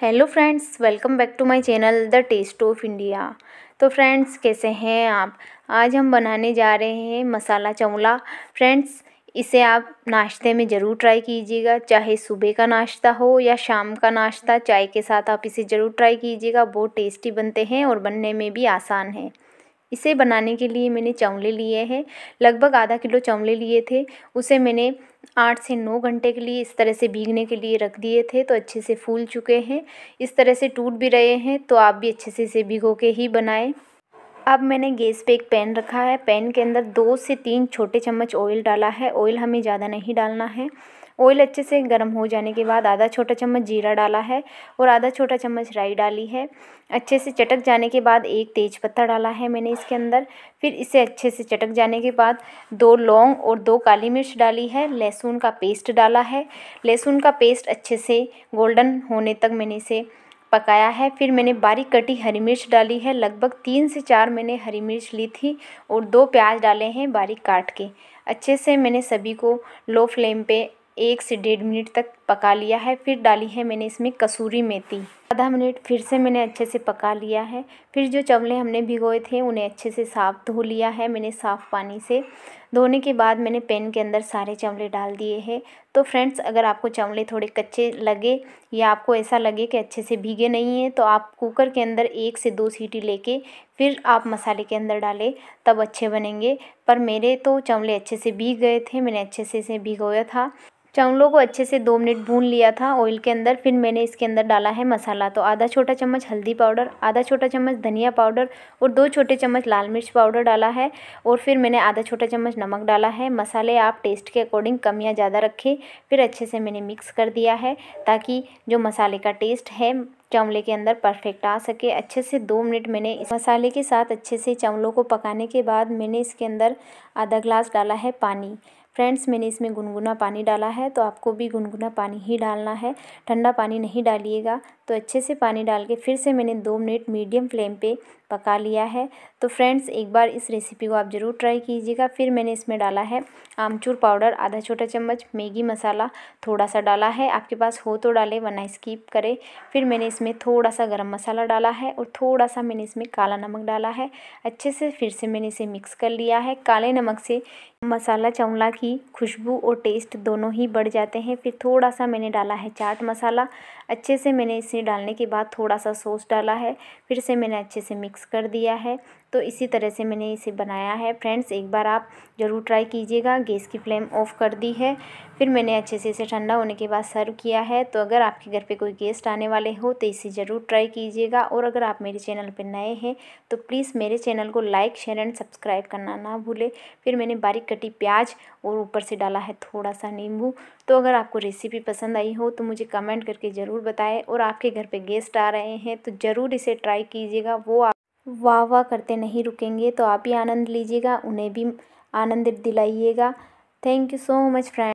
hello friends welcome back to my channel the taste of India तो friends कैसे हैं आप आज हम बनाने जा रहे हैं मसाला चवला फ्रेंड्स इसे आप नाश्ते में ज़रूर ट्राई कीजिएगा चाहे सुबह का नाश्ता हो या शाम का नाश्ता चाय के साथ आप इसे ज़रूर ट्राई कीजिएगा बहुत टेस्टी बनते हैं और बनने में भी आसान है इसे बनाने के लिए मैंने चवले लिए हैं लगभग आधा किलो चवले लिए थे उसे मैंने आठ से नौ घंटे के लिए इस तरह से भीगने के लिए रख दिए थे तो अच्छे से फूल चुके हैं इस तरह से टूट भी रहे हैं तो आप भी अच्छे से इसे भिगो के ही बनाएं अब मैंने गैस पे एक पैन रखा है पैन के अंदर दो से तीन छोटे चम्मच ऑयल डाला है ऑयल हमें ज़्यादा नहीं डालना है ऑयल अच्छे से गर्म हो जाने के बाद आधा छोटा चम्मच जीरा डाला है और आधा छोटा चम्मच राई डाली है अच्छे से चटक जाने के बाद एक तेज़पत्ता डाला है मैंने इसके अंदर फिर इसे अच्छे से चटक जाने के बाद दो लौंग और दो काली मिर्च डाली है लहसुन का पेस्ट डाला है लहसुन का पेस्ट अच्छे से गोल्डन होने तक मैंने इसे पकाया है फिर मैंने बारीक कटी हरी मिर्च डाली है लगभग तीन से चार मैंने हरी मिर्च ली थी और दो प्याज डाले हैं बारीक काट के अच्छे से मैंने सभी को लो फ्लेम पे एक से डेढ़ मिनट तक पका लिया है फिर डाली है मैंने इसमें कसूरी मेथी आधा मिनट फिर से मैंने अच्छे से पका लिया है फिर जो चवले हमने भिगोए थे उन्हें अच्छे से साफ़ धो लिया है मैंने साफ़ पानी से धोने के बाद मैंने पैन के अंदर सारे चवले डाल दिए हैं तो फ्रेंड्स अगर आपको चवले थोड़े कच्चे लगे या आपको ऐसा लगे कि अच्छे से भीगे नहीं हैं तो आप कुकर के अंदर एक से दो सीटी लेके फिर आप मसाले के अंदर डालें तब अच्छे बनेंगे पर मेरे तो चवले अच्छे से भीग गए थे मैंने अच्छे से इसे भिगोया था चावलों को अच्छे से दो मिनट भून लिया था ऑयल के अंदर फिर मैंने इसके अंदर डाला है मसाला तो आधा छोटा चम्मच हल्दी पाउडर आधा छोटा चम्मच धनिया पाउडर और दो छोटे चम्मच लाल मिर्च पाउडर डाला है और फिर मैंने आधा छोटा चम्मच नमक डाला है मसाले आप टेस्ट के अकॉर्डिंग कम या ज़्यादा रखें फिर अच्छे से मैंने मिक्स कर दिया है ताकि जो मसाले का टेस्ट है चावले के अंदर परफेक्ट आ सके अच्छे से दो मिनट मैंने इस मसाले के साथ अच्छे से चावलों को पकाने के बाद मैंने इसके अंदर आधा ग्लास डाला है पानी फ्रेंड्स मैंने इसमें गुनगुना पानी डाला है तो आपको भी गुनगुना पानी ही डालना है ठंडा पानी नहीं डालिएगा तो अच्छे से पानी डाल के फिर से मैंने दो मिनट मीडियम फ्लेम पे पका लिया है तो फ्रेंड्स एक बार इस रेसिपी को आप ज़रूर ट्राई कीजिएगा फिर मैंने इसमें डाला है आमचूर पाउडर आधा छोटा चम्मच मैगी मसाला थोड़ा सा डाला है आपके पास हो तो डालें वरना स्कीप करें फिर मैंने इसमें थोड़ा सा गर्म मसाला डाला है और थोड़ा सा मैंने इसमें काला नमक डाला है अच्छे से फिर से मैंने इसे मिक्स कर लिया है काले नमक से मसाला चौंला की की खुशबू और टेस्ट दोनों ही बढ़ जाते हैं फिर थोड़ा सा मैंने डाला है चाट मसाला अच्छे से मैंने इसे डालने के बाद थोड़ा सा सॉस डाला है फिर से मैंने अच्छे से मिक्स कर दिया है तो इसी तरह से मैंने इसे बनाया है फ्रेंड्स एक बार आप ज़रूर ट्राई कीजिएगा गैस की फ्लेम ऑफ़ कर दी है फिर मैंने अच्छे से इसे ठंडा होने के बाद सर्व किया है तो अगर आपके घर पे कोई गेस्ट आने वाले हो तो इसे ज़रूर ट्राई कीजिएगा और अगर आप मेरे चैनल पर नए हैं तो प्लीज़ मेरे चैनल को लाइक शेयर एंड सब्सक्राइब करना ना भूलें फिर मैंने बारीक कटी प्याज और ऊपर से डाला है थोड़ा सा नींबू तो अगर आपको रेसिपी पसंद आई हो तो मुझे कमेंट करके ज़रूर बताएं और आपके घर पर गेस्ट आ रहे हैं तो ज़रूर इसे ट्राई कीजिएगा वो वाह वाह करते नहीं रुकेंगे तो आप ही आनंद लीजिएगा उन्हें भी आनंद दिलाइएगा thank you so much friend